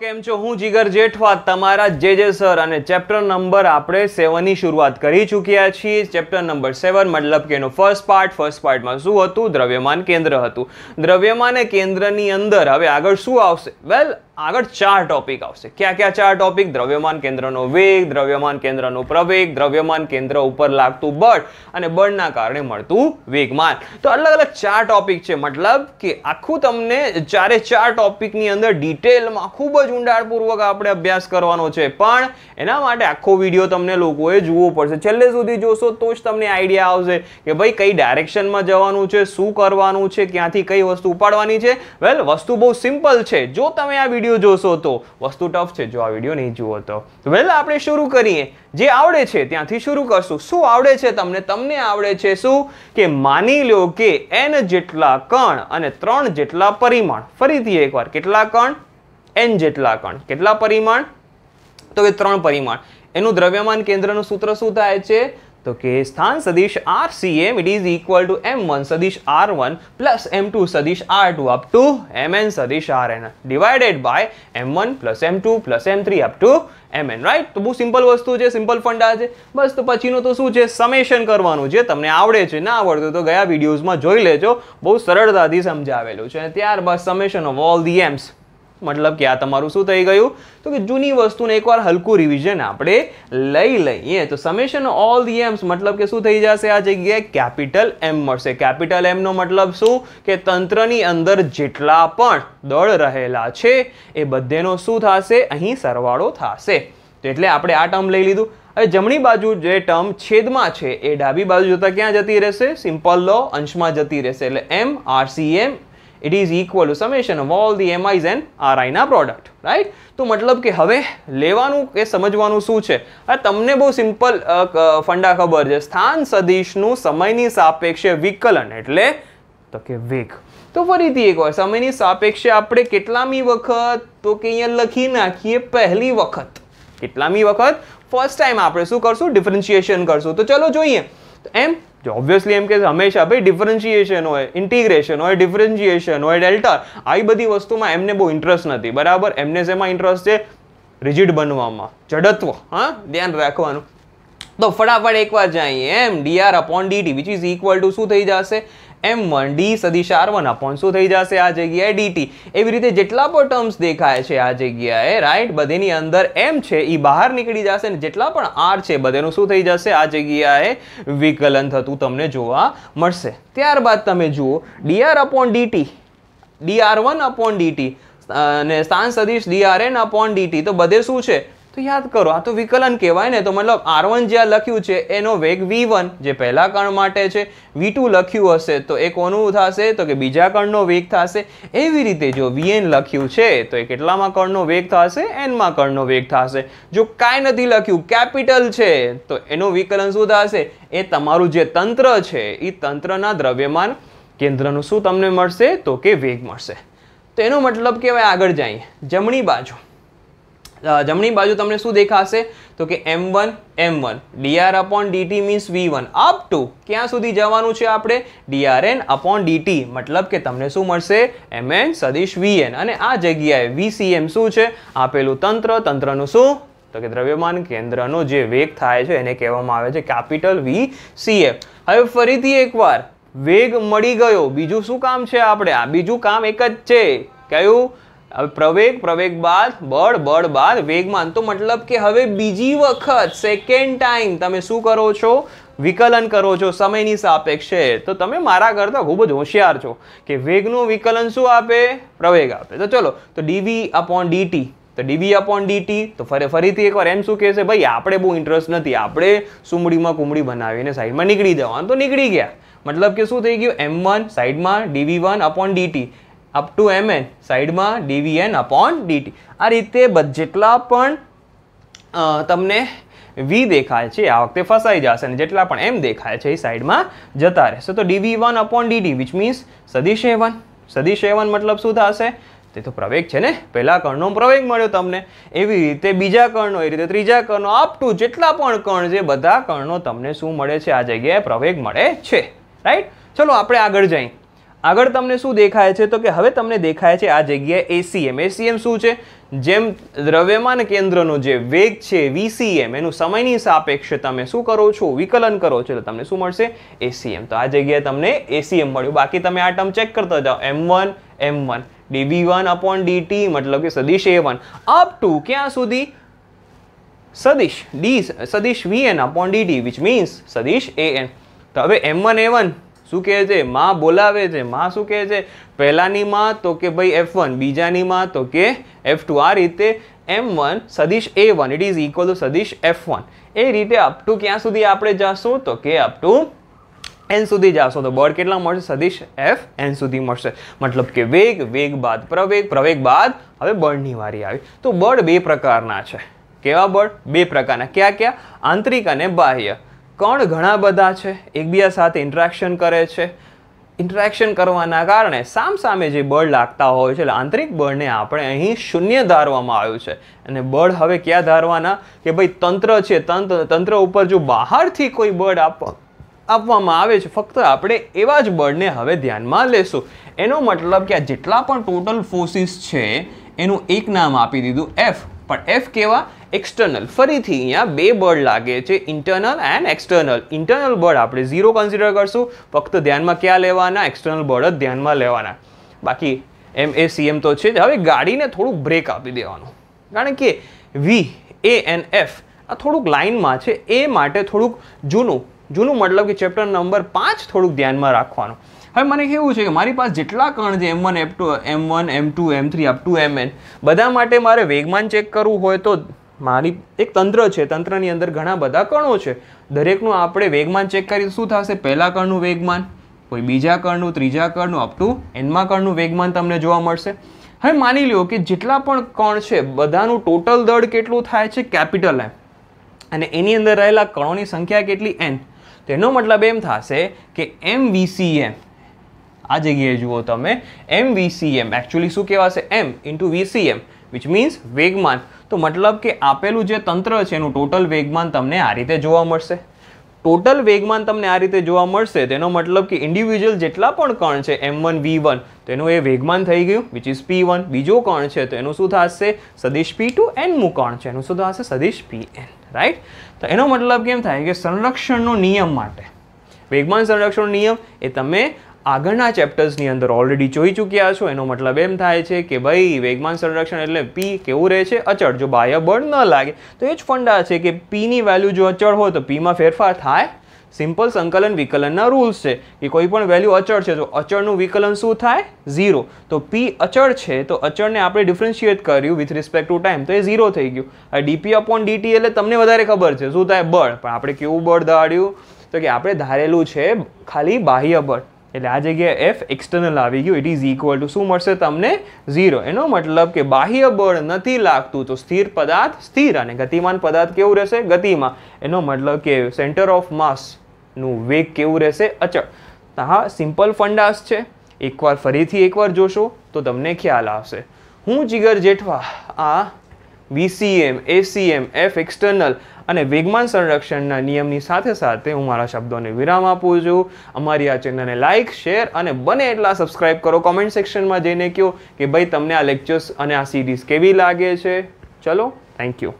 કેમ છો હું જીગર જેઠવા તમારા જે જે સર અને ચેપ્ટર નંબર આપણે સેવનની શરૂઆત કરી ચૂક્યા છીએ ચેપ્ટર નંબર સેવન મતલબ કે એનો ફર્સ્ટ પાર્ટ ફર્સ્ટ પાર્ટમાં શું હતું દ્રવ્યમાન કેન્દ્ર હતું દ્રવ્યમાન કેન્દ્રની અંદર હવે આગળ શું આવશે વેલ આગળ ચાર ટોપિક આવશે કયા કયા ચાર ટોપિક દ્રવ્યમાન કેન્દ્રનો વેગ દ્રવ્યમાન કેન્દ્રનો પ્રવેગ દ્રવ્યમાન કેન્દ્ર ઉપર લાગતું બળ અને બળના કારણે મળતું વેગમાન તો અલગ અલગ ચાર ટોપિક છે મતલબ કે આખું તમને ચારે ચાર ટોપિકની અંદર ડિટેલમાં ખૂબ જ ઊંડાણપૂર્વક આપણે અભ્યાસ કરવાનો છે પણ એના માટે આખો વિડીયો તમને લોકોએ જોવો પડશે છેલ્લે સુધી જોશો તો જ તમને આઈડિયા આવશે કે ભાઈ કઈ ડાયરેક્શનમાં જવાનું છે શું કરવાનું છે ક્યાંથી કઈ વસ્તુ ઉપાડવાની છે વેલ વસ્તુ બહુ સિમ્પલ છે જો તમે આ વિડીયો વિડીયો જોશો તો વસ્તુ ટફ છે જો આ વિડીયો નહીં જુઓ તો વેલ આપણે શરૂ કરીએ જે આવડે છે ત્યાંથી શરૂ કરશું શું આવડે છે તમને તમને આવડે છે શું કે માની લો કે એન જેટલા કણ અને ત્રણ જેટલા પરિમાણ ફરીથી એકવાર કેટલા કણ એન જેટલા કણ કેટલા પરિમાણ તો એ ત્રણ પરિમાણ એનું દ્રવ્યમાન કેન્દ્રનું સૂત્ર શું થાય છે તો કે સ્થાન સદીશ સદીશ R R C M M it equal to one one plus M two સદીશ R two up to M N સદીશ R N divided by M one plus M two plus M three up to M N right તો બહુ simple વસ્તુ છે simple funda છે બસ તો પછીનું તો શું છે સમેશન કરવાનું છે તમને આવડે છે ના આવડતું તો ગયા વિડીયોઝમાં જોઈ લેજો બહુ સરળતાથી સમજાવેલું છે અને ત્યારબાદ summation of all the Ms મતલબ કે આ તમારું શું થઈ ગયું તો કે જૂની વસ્તુને એકવાર હલકું રિવિઝન આપણે લઈ લઈએ તો સમેશન ઓલ ધી એમ્સ મતલબ કે શું થઈ જશે આ જગ્યાએ કેપિટલ એમ મળશે કેપિટલ એમનો મતલબ શું કે તંત્રની અંદર જેટલા પણ દળ રહેલા છે એ બધેનો શું થશે અહીં સરવાળો થશે તો એટલે આપણે આ ટર્મ લઈ લીધું હવે જમણી બાજુ જે ટર્મ છેદમાં છે એ ડાબી બાજુ જોતાં ક્યાં જતી રહેશે સિમ્પલ લો અંશમાં જતી રહેશે એટલે M RCM it is equal to summation of all the MIs and આરઆઈના પ્રોડક્ટ રાઈટ તો મતલબ કે હવે લેવાનું કે સમજવાનું શું છે આ તમને બહુ સિમ્પલ ફંડા ખબર છે સ્થાન સદીશનું સમયની સાપેક્ષે વિકલન એટલે તો કે વેગ તો ફરીથી એકવાર સમયની સાપેક્ષે આપણે કેટલામી વખત તો કે અહીંયા લખી નાખીએ પહેલી વખત કેટલામી વખત ફર્સ્ટ ટાઈમ આપણે શું કરશું ડિફરન્શિએશન કરશું તો ચલો જોઈએ એમ જો ઓબ્વિયસલી એમ કે હંમેશા ભાઈ ડિફરન્શિએશન હોય ઇન્ટિગ્રેશન હોય ડિફરન્શિએશન હોય ડેલ્ટા આવી બધી વસ્તુમાં એમને બહુ ઇન્ટરેસ્ટ નથી બરાબર એમને જેમાં ઇન્ટરેસ્ટ છે રિજિડ બનવામાં જડત્વ હા ધ્યાન રાખવાનું તો ફટાફટ એકવાર જઈએ M DR upon DT which is equal to શું થઈ જશે એમ વન ડી સદીશ આર વન અપોન શું થઈ જશે આ જગ્યાએ ડીટી એવી રીતે જેટલા પણ ટર્મ્સ દેખાય છે આ જગ્યાએ રાઈટ બધેની અંદર એમ છે એ બહાર નીકળી જશે ને જેટલા પણ આર છે બધેનું શું થઈ જશે આ જગ્યાએ વિકલન થતું તમને જોવા મળશે ત્યારબાદ તમે જુઓ DR upon DT DR one upon DT અને સ્થાન સદીશ ડીઆરએન અપોન ડીટી તો બધે શું છે તો યાદ કરો આ તો વિકલન કહેવાય ને તો મતલબ આર વન જ્યાં લખ્યું છે એનો વેગ વી વન જે પહેલા કણ માટે છે વી ટુ લખ્યું હશે તો એ કોનું થશે તો કે બીજા કણનો વેગ થશે એવી રીતે જો વીએન લખ્યું છે તો એ કેટલામાં કણનો વેગ થશે એનમાં કણનો વેગ થશે જો કાંઈ નથી લખ્યું કેપિટલ છે તો એનું વિકલન શું થશે એ તમારું જે તંત્ર છે એ તંત્રના દ્રવ્યમાન કેન્દ્રનું શું તમને મળશે તો કે વેગ મળશે તો એનો મતલબ કહેવાય આગળ જઈએ જમણી બાજુ જમણી બાજુ તમને શું દેખાશે તો કે M one M one DR upon DT means V one up to ક્યાં સુધી જવાનું છે આપણે ડીઆરએન અપોન ડીટી મતલબ કે તમને શું મળશે એમ એન સદીશ વીએન અને આ જગ્યાએ વીસીએમ શું છે આપેલું તંત્ર તંત્રનું શું તો કે દ્રવ્યમાન કેન્દ્રનો જે વેગ થાય છે એને કહેવામાં આવે છે કેપિટલ વી સીએફ હવે ફરીથી એકવાર વેગ મળી ગયો બીજું શું કામ છે આપણે આ બીજું કામ એક જ છે કયું હવે પ્રવેગ પ્રવેગ બાદ બળ બળ બાદ વેગમાન તો મતલબ કે હવે બીજી વખત સેકન્ડ ટાઈમ તમે શું કરો છો વિકલન કરો છો સમયની સાપેક્ષે તો તમે મારા કરતાં ખૂબ જ હોશિયાર છો કે વેગનું વિકલન શું આપે પ્રવેગ આપે તો ચલો તો ડીવી અપોન ડીટી તો ડીવી અપોન ડીટી તો ફરે ફરીથી એકવાર એમ શું કહેશે ભાઈ આપણે બહુ ઇન્ટરેસ્ટ નથી આપણે સુમડીમાં કુમડી બનાવીને સાઈડમાં નીકળી જવાનું તો નીકળી ગયા મતલબ કે શું થઈ ગયું એમ વન સાઈડમાં DV one upon DT up to M MN સાઈડમાં ડીવીએન અપોન ડીટી આ રીતે જેટલા પણ તમને વી દેખાય છે આ વખતે ફસાઈ જશે અને જેટલા પણ એમ દેખાય છે એ સાઈડમાં જતા રહેશે તો DV one upon DT which means સદીશ એવન સદીશ એવન મતલબ શું થશે તે તો પ્રવેગ છે ને પહેલાં કણનો પ્રવેગ મળ્યો તમને એવી રીતે બીજા કર્ણનો એ રીતે ત્રીજા કણનો અપ ટુ જેટલા પણ કણ છે બધા કણનો તમને શું મળે છે આ જગ્યાએ પ્રવેગ મળે છે રાઈટ ચલો આપણે આગળ જઈએ આગળ તમને શું દેખાય છે તો કે હવે તમને દેખાય છે આ જગ્યાએ એસીએમ એસીએમ શું છે જેમ દ્રવ્યમાન કેન્દ્રનો જે વેગ છે વીસીએમ એનું સમયની સાપેક્ષે તમે શું કરો છો વિકલન કરો છો એટલે તમને શું મળશે એસીએમ તો આ જગ્યાએ તમને એસીએમ મળ્યું બાકી તમે આ ટર્મ ચેક કરતા જાઓ M one M one DB one upon DT મતલબ કે સદીશ એ વન અપ ટુ ક્યાં સુધી સદીશ ડી સદીશ V N upon DT which means સદીશ એ એન તો હવે એમ વન એ વન શું કહે છે માં બોલાવે છે માં શું કહે છે પહેલાંની માં તો કે ભાઈ એફ વન બીજાની માં તો કે એફ ટુ આ રીતે એમ વન સદીશ A one it is equal to સદીશ એફ વન એ રીતે અપ ટુ ક્યાં સુધી આપણે જશું તો કે અપ ટુ એન સુધી જાશો તો બળ કેટલા મળશે સદીશ એફ એન સુધી મળશે મતલબ કે વેગ વેગ બાદ પ્રવેગ પ્રવેગ બાદ હવે બળની વારી આવી તો બળ બે પ્રકારના છે કેવા બળ બે પ્રકારના કયા કયા આંતરિક અને બાહ્ય કણ ઘણા બધા છે એકબીજા સાથે ઇન્ટરેક્શન કરે છે ઇન્ટરેક્શન કરવાના કારણે સામસામે જે બળ લાગતા હોય છે એટલે આંતરિક બળને આપણે અહીં શૂન્ય ધારવામાં આવ્યું છે અને બળ હવે ક્યાં ધારવાના કે ભાઈ તંત્ર છે તંત્ર તંત્ર ઉપર જો બહારથી કોઈ બળ આપ આપવામાં આવે છે ફક્ત આપણે એવા જ બળને હવે ધ્યાનમાં લેશું એનો મતલબ કે આ જેટલા પણ ટોટલ ફોર્સિસ છે એનું એક નામ આપી દીધું એફ પણ એફ કેવા એક્સટર્નલ ફરીથી અહીંયા બે બળ લાગે છે ઇન્ટરનલ એન્ડ એક્સટર્નલ ઇન્ટરનલ બળ આપણે ઝીરો કન્સિડર કરશું ફક્ત ધ્યાનમાં ક્યાં લેવાના એક્સટર્નલ બળ જ ધ્યાનમાં લેવાના બાકી એમ એ સીએમ તો છે જ હવે ગાડીને થોડુંક બ્રેક આપી દેવાનું કારણ કે વી એ એન એફ આ થોડુંક લાઇનમાં છે એ માટે થોડુંક જૂનું જૂનું મતલબ કે ચેપ્ટર નંબર પાંચ થોડુંક ધ્યાનમાં રાખવાનું હવે મને કેવું છે કે મારી પાસે જેટલા કણ છે M one F two M one M two M three up to M N બધા માટે મારે વેગમાન ચેક કરવું હોય તો મારી એક તંત્ર છે તંત્રની અંદર ઘણા બધા કણો છે દરેકનું આપણે વેગમાન ચેક કરીએ શું થશે પહેલા કણનું વેગમાન કોઈ બીજા કણનું ત્રીજા કણનું અપ ટુ એનમાં કણનું વેગમાન તમને જોવા મળશે હવે માની લ્યો કે જેટલા પણ કણ છે બધાનું ટોટલ દળ કેટલું થાય છે કેપિટલ એમ અને એની અંદર રહેલા કણોની સંખ્યા કેટલી એન તેનો મતલબ એમ થશે કે એમ વીસીએમ આ જગ્યાએ જુઓ તમે એમ વીસીએમ એકચ્યુઅલી શું કહેવાશે M into VCM which means વેગમાન તો મતલબ કે આપેલું જે તંત્ર છે એનું ટોટલ વેગમાન તમને આ રીતે જોવા મળશે ટોટલ વેગમાન તમને આ રીતે જોવા મળશે તેનો મતલબ કે ઇન્ડિવિજ્યુઅલ જેટલા પણ કણ છે એમ વન વી વન તેનું એ વેગમાન થઈ ગયું વિચ ઇઝ પી વન બીજો કણ છે તો એનું શું થશે સદીશ પી ટુ એનમું કણ છે એનું શું થશે સદીશ પી એન રાઈટ તો એનો મતલબ કેમ થાય કે સંરક્ષણનો નિયમ માટે વેગમાન સંરક્ષણનો નિયમ એ તમે આગળના ચેપ્ટર્સની અંદર ઓલરેડી જોઈ ચૂક્યા છો એનો મતલબ એમ થાય છે કે ભાઈ વેગમાન સંરક્ષણ એટલે પી કેવું રહે છે અચળ જો બાહ્ય બળ ન લાગે તો એ જ ફંડા છે કે પીની વેલ્યુ જો અચળ હોય તો પીમાં ફેરફાર થાય સિમ્પલ સંકલન વિકલનના રૂલ્સ છે કે કોઈ પણ વેલ્યુ અચળ છે તો અચળનું વિકલન શું થાય ઝીરો તો પી અચળ છે તો અચળને આપણે ડિફરન્શિએટ કર્યું વિથ રિસ્પેક્ટ ટુ ટાઈમ તો એ ઝીરો થઈ ગયું આ ડીપી અપોન ડીટી એટલે તમને વધારે ખબર છે શું થાય બળ પણ આપણે કેવું બળ દાડ્યું તો કે આપણે ધારેલું છે ખાલી બાહ્ય બળ એટલે આ જગ્યાએ એફ એક્સટર્નલ આવી ગયું ઇટ ઇઝ ઇક્વલ ટુ શું મળશે તમને ઝીરો એનો મતલબ કે બાહ્ય બળ નથી લાગતું તો સ્થિર પદાર્થ સ્થિર અને ગતિમાન પદાર્થ કેવું રહેશે ગતિમાં એનો મતલબ કે સેન્ટર ઓફ માસનું વેગ કેવું રહેશે અચળ હા સિમ્પલ ફંડાસ છે એકવાર ફરીથી એકવાર જોશો તો તમને ખ્યાલ આવશે હું જીગર જેઠવા આ વીસીએમ એસીએમ એફ એક્સટર્નલ અને વેગમાન સંરક્ષણના નિયમની સાથે સાથે હું મારા શબ્દોને વિરામ આપું છું અમારી આ ચેનલને લાઇક શેર અને બને એટલા સબસ્ક્રાઇબ કરો કોમેન્ટ સેક્શનમાં જઈને કહો કે ભાઈ તમને આ લેક્ચર્સ અને આ સિરીઝ કેવી લાગે છે ચલો થેન્ક યુ